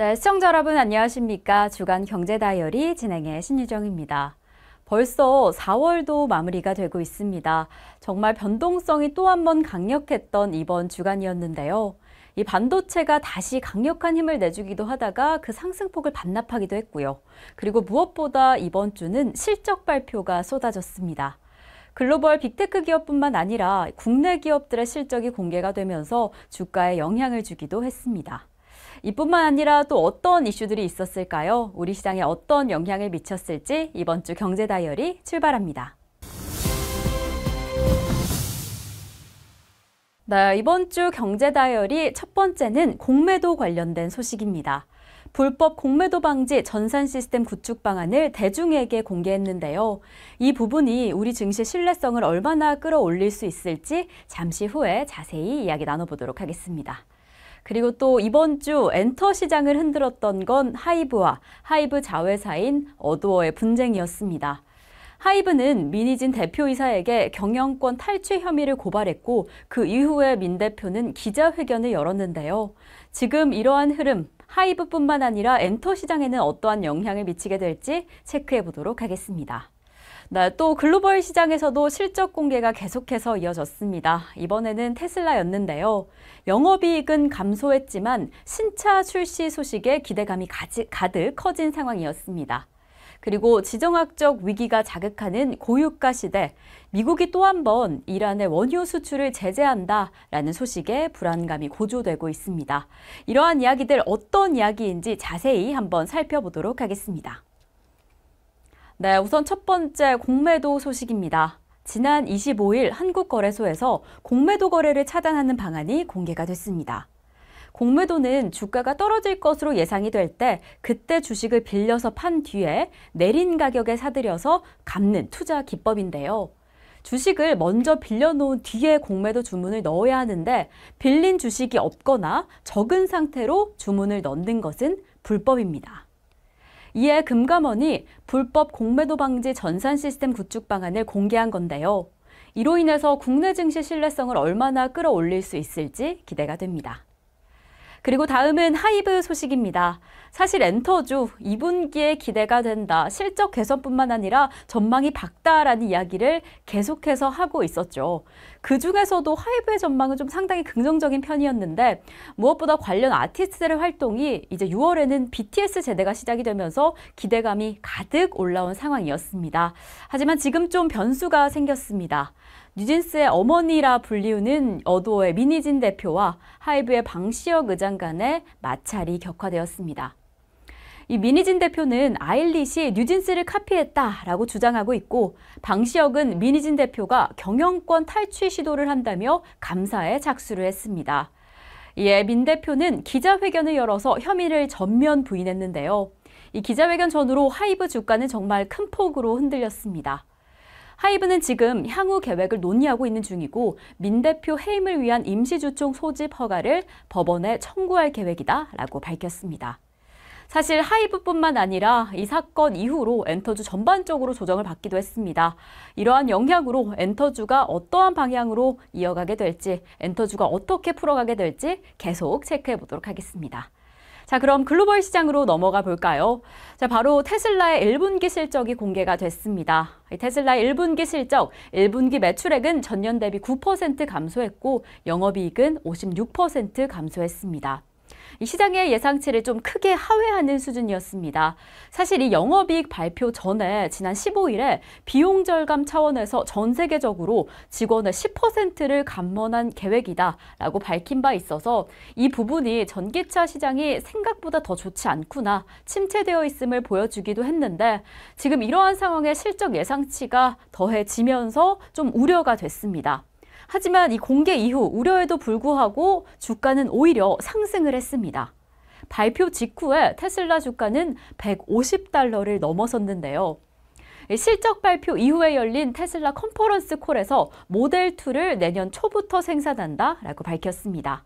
네, 시청자 여러분 안녕하십니까? 주간 경제 다이어리 진행의 신유정입니다. 벌써 4월도 마무리가 되고 있습니다. 정말 변동성이 또 한 번 강력했던 이번 주간이었는데요. 이 반도체가 다시 강력한 힘을 내주기도 하다가 그 상승폭을 반납하기도 했고요. 그리고 무엇보다 이번 주는 실적 발표가 쏟아졌습니다. 글로벌 빅테크 기업뿐만 아니라 국내 기업들의 실적이 공개가 되면서 주가에 영향을 주기도 했습니다. 이뿐만 아니라 또 어떤 이슈들이 있었을까요? 우리 시장에 어떤 영향을 미쳤을지 이번 주 경제 다이어리 출발합니다. 네, 이번 주 경제 다이어리 첫 번째는 공매도 관련된 소식입니다. 불법 공매도 방지 전산 시스템 구축 방안을 대중에게 공개했는데요. 이 부분이 우리 증시 신뢰성을 얼마나 끌어올릴 수 있을지 잠시 후에 자세히 이야기 나눠보도록 하겠습니다. 그리고 또 이번 주 엔터 시장을 흔들었던 건 하이브와 하이브 자회사인 어두워의 분쟁이었습니다. 하이브는 민희진 대표이사에게 경영권 탈취 혐의를 고발했고 그 이후에 민 대표는 기자회견을 열었는데요. 지금 이러한 흐름, 하이브뿐만 아니라 엔터 시장에는 어떠한 영향을 미치게 될지 체크해 보도록 하겠습니다. 네, 또 글로벌 시장에서도 실적 공개가 계속해서 이어졌습니다. 이번에는 테슬라였는데요. 영업이익은 감소했지만 신차 출시 소식에 기대감이 가지, 가득 커진 상황이었습니다. 그리고 지정학적 위기가 자극하는 고유가 시대, 미국이 또 한 번 이란의 원유 수출을 제재한다라는 소식에 불안감이 고조되고 있습니다. 이러한 이야기들 어떤 이야기인지 자세히 한번 살펴보도록 하겠습니다. 네, 우선 첫 번째 공매도 소식입니다. 지난 25일 한국거래소에서 공매도 거래를 차단하는 방안이 공개가 됐습니다. 공매도는 주가가 떨어질 것으로 예상이 될 때 그때 주식을 빌려서 판 뒤에 내린 가격에 사들여서 갚는 투자 기법인데요. 주식을 먼저 빌려놓은 뒤에 공매도 주문을 넣어야 하는데 빌린 주식이 없거나 적은 상태로 주문을 넣는 것은 불법입니다. 이에 금감원이 불법 공매도 방지 전산 시스템 구축 방안을 공개한 건데요. 이로 인해서 국내 증시 신뢰성을 얼마나 끌어올릴 수 있을지 기대가 됩니다. 그리고 다음은 하이브 소식입니다. 사실 엔터주 2분기에 기대가 된다. 실적 개선뿐만 아니라 전망이 밝다라는 이야기를 계속해서 하고 있었죠. 그 중에서도 하이브의 전망은 좀 상당히 긍정적인 편이었는데 무엇보다 관련 아티스트들의 활동이 이제 6월에는 BTS 제대가 시작이 되면서 기대감이 가득 올라온 상황이었습니다. 하지만 지금 좀 변수가 생겼습니다. 뉴진스의 어머니라 불리우는 어도의 미니진 대표와 하이브의 방시혁 의장 간의 마찰이 격화되었습니다. 이 민희진 대표는 아일릿이 뉴진스를 카피했다라고 주장하고 있고 방시혁은 민희진 대표가 경영권 탈취 시도를 한다며 감사에 작수를 했습니다. 이에 민 대표는 기자회견을 열어서 혐의를 전면 부인했는데요. 이 기자회견 전후로 하이브 주가는 정말 큰 폭으로 흔들렸습니다. 하이브는 지금 향후 계획을 논의하고 있는 중이고 민 대표 해임을 위한 임시주총 소집 허가를 법원에 청구할 계획이다라고 밝혔습니다. 사실 하이브뿐만 아니라 이 사건 이후로 엔터주 전반적으로 조정을 받기도 했습니다. 이러한 영향으로 엔터주가 어떠한 방향으로 이어가게 될지, 엔터주가 어떻게 풀어가게 될지 계속 체크해 보도록 하겠습니다. 자, 그럼 글로벌 시장으로 넘어가 볼까요? 자, 바로 테슬라의 1분기 실적이 공개가 됐습니다. 테슬라의 1분기 실적, 1분기 매출액은 전년 대비 9% 감소했고 영업이익은 56% 감소했습니다. 이 시장의 예상치를 좀 크게 하회하는 수준이었습니다. 사실 이 영업이익 발표 전에 지난 15일에 비용 절감 차원에서 전 세계적으로 직원의 10%를 감면한 계획이다라고 밝힌 바 있어서 이 부분이 전기차 시장이 생각보다 더 좋지 않구나 침체되어 있음을 보여주기도 했는데 지금 이러한 상황에 실적 예상치가 더해지면서 좀 우려가 됐습니다. 하지만 이 공개 이후 우려에도 불구하고 주가는 오히려 상승을 했습니다. 발표 직후에 테슬라 주가는 150달러를 넘어섰는데요. 실적 발표 이후에 열린 테슬라 컨퍼런스 콜에서 모델2를 내년 초부터 생산한다라고 밝혔습니다.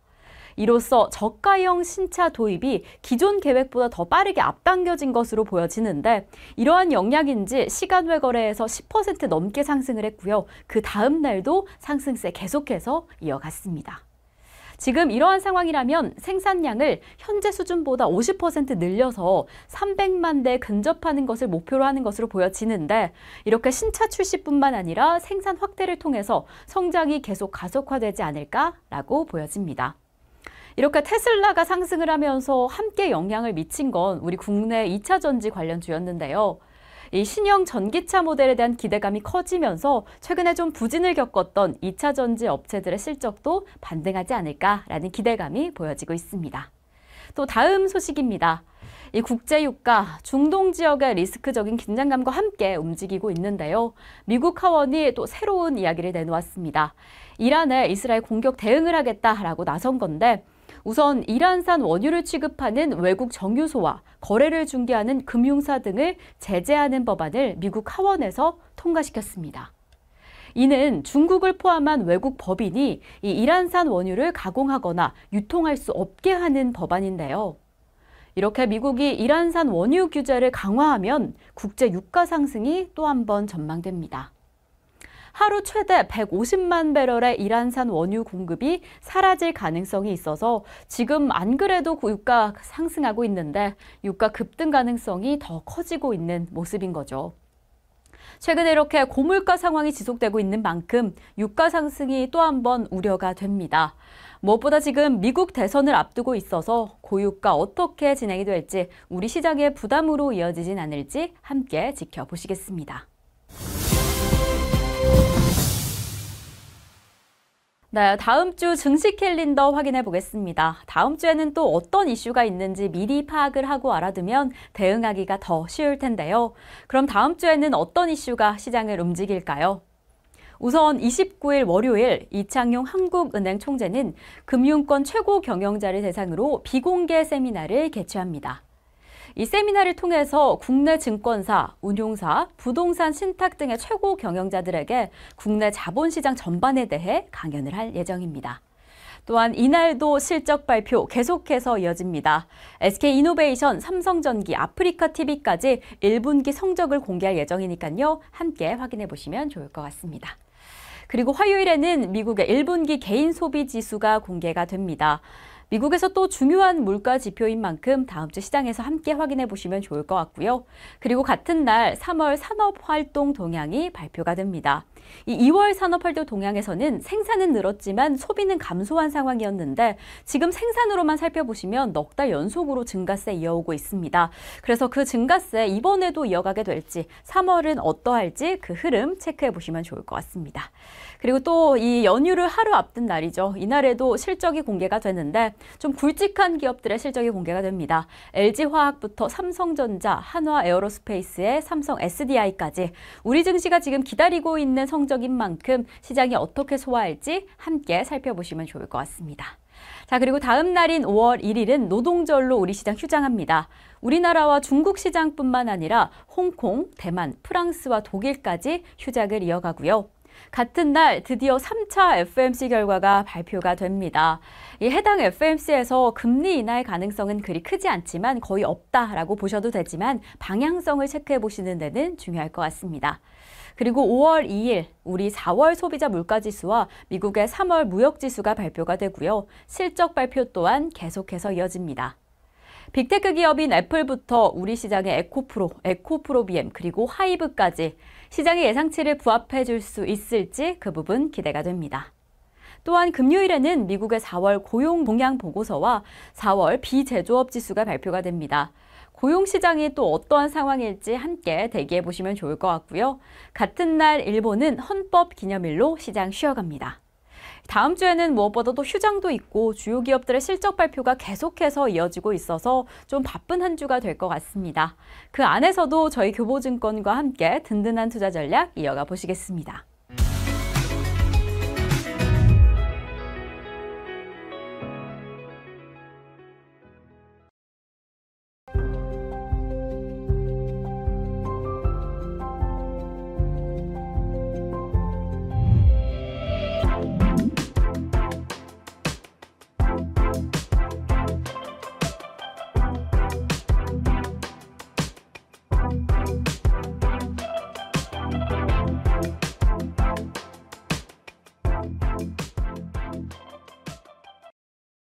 이로써 저가형 신차 도입이 기존 계획보다 더 빠르게 앞당겨진 것으로 보여지는데 이러한 영향인지 시간 외거래에서 10% 넘게 상승을 했고요. 그 다음 날도 상승세 계속해서 이어갔습니다. 지금 이러한 상황이라면 생산량을 현재 수준보다 50% 늘려서 300만 대 근접하는 것을 목표로 하는 것으로 보여지는데 이렇게 신차 출시뿐만 아니라 생산 확대를 통해서 성장이 계속 가속화되지 않을까라고 보여집니다. 이렇게 테슬라가 상승을 하면서 함께 영향을 미친 건 우리 국내 2차 전지 관련주였는데요. 이 신형 전기차 모델에 대한 기대감이 커지면서 최근에 좀 부진을 겪었던 2차 전지 업체들의 실적도 반등하지 않을까라는 기대감이 보여지고 있습니다. 또 다음 소식입니다. 이 국제유가 중동 지역의 리스크적인 긴장감과 함께 움직이고 있는데요. 미국 하원이 또 새로운 이야기를 내놓았습니다. 이란의 이스라엘 공격 대응을 하겠다라고 나선 건데 우선 이란산 원유를 취급하는 외국 정유소와 거래를 중개하는 금융사 등을 제재하는 법안을 미국 하원에서 통과시켰습니다. 이는 중국을 포함한 외국 법인이 이 이란산 원유를 가공하거나 유통할 수 없게 하는 법안인데요. 이렇게 미국이 이란산 원유 규제를 강화하면 국제 유가 상승이 또 한 번 전망됩니다. 하루 최대 150만 배럴의 이란산 원유 공급이 사라질 가능성이 있어서 지금 안 그래도 유가 상승하고 있는데 유가 급등 가능성이 더 커지고 있는 모습인 거죠. 최근에 이렇게 고물가 상황이 지속되고 있는 만큼 유가 상승이 또 한 번 우려가 됩니다. 무엇보다 지금 미국 대선을 앞두고 있어서 고유가 어떻게 진행이 될지 우리 시장의 부담으로 이어지진 않을지 함께 지켜보시겠습니다. 네, 다음 주 증시 캘린더 확인해 보겠습니다. 다음 주에는 또 어떤 이슈가 있는지 미리 파악을 하고 알아두면 대응하기가 더 쉬울 텐데요. 그럼 다음 주에는 어떤 이슈가 시장을 움직일까요? 우선 29일 월요일 이창용 한국은행 총재는 금융권 최고 경영자를 대상으로 비공개 세미나를 개최합니다. 이 세미나를 통해서 국내 증권사, 운용사, 부동산 신탁 등의 최고 경영자들에게 국내 자본시장 전반에 대해 강연을 할 예정입니다. 또한 이날도 실적 발표 계속해서 이어집니다. SK 이노베이션, 삼성전기, 아프리카 TV까지 1분기 성적을 공개할 예정이니까요. 함께 확인해 보시면 좋을 것 같습니다. 그리고 화요일에는 미국의 1분기 개인 소비 지수가 공개가 됩니다. 미국에서 또 중요한 물가 지표인 만큼 다음 주 시장에서 함께 확인해 보시면 좋을 것 같고요. 그리고 같은 날 3월 산업활동 동향이 발표가 됩니다. 이 2월 산업활동 동향에서는 생산은 늘었지만 소비는 감소한 상황이었는데 지금 생산으로만 살펴보시면 넉 달 연속으로 증가세 이어오고 있습니다. 그래서 그 증가세 이번에도 이어가게 될지 3월은 어떠할지 그 흐름 체크해 보시면 좋을 것 같습니다. 그리고 또 이 연휴를 하루 앞둔 날이죠. 이날에도 실적이 공개가 되는데 좀 굵직한 기업들의 실적이 공개가 됩니다. LG화학부터 삼성전자, 한화에어로스페이스의 삼성 SDI까지 우리 증시가 지금 기다리고 있는 성적인 만큼 시장이 어떻게 소화할지 함께 살펴보시면 좋을 것 같습니다. 자, 그리고 다음 날인 5월 1일은 노동절로 우리 시장 휴장합니다. 우리나라와 중국 시장뿐만 아니라 홍콩, 대만, 프랑스와 독일까지 휴작을 이어가고요. 같은 날 드디어 3차 FMC 결과가 발표가 됩니다. 이 해당 FMC에서 금리 인하의 가능성은 그리 크지 않지만 거의 없다라고 보셔도 되지만 방향성을 체크해 보시는 데는 중요할 것 같습니다. 그리고 5월 2일 우리 4월 소비자 물가지수와 미국의 3월 무역지수가 발표가 되고요. 실적 발표 또한 계속해서 이어집니다. 빅테크 기업인 애플부터 우리 시장의 에코프로, 에코프로비엠 그리고 하이브까지 시장의 예상치를 부합해 줄 수 있을지 그 부분 기대가 됩니다. 또한 금요일에는 미국의 4월 고용 동향 보고서와 4월 비제조업 지수가 발표가 됩니다. 고용 시장이 또 어떠한 상황일지 함께 대기해 보시면 좋을 것 같고요. 같은 날 일본은 헌법 기념일로 시장 쉬어갑니다. 다음 주에는 무엇보다도 휴장도 있고 주요 기업들의 실적 발표가 계속해서 이어지고 있어서 좀 바쁜 한 주가 될 것 같습니다. 그 안에서도 저희 교보증권과 함께 든든한 투자 전략 이어가 보시겠습니다.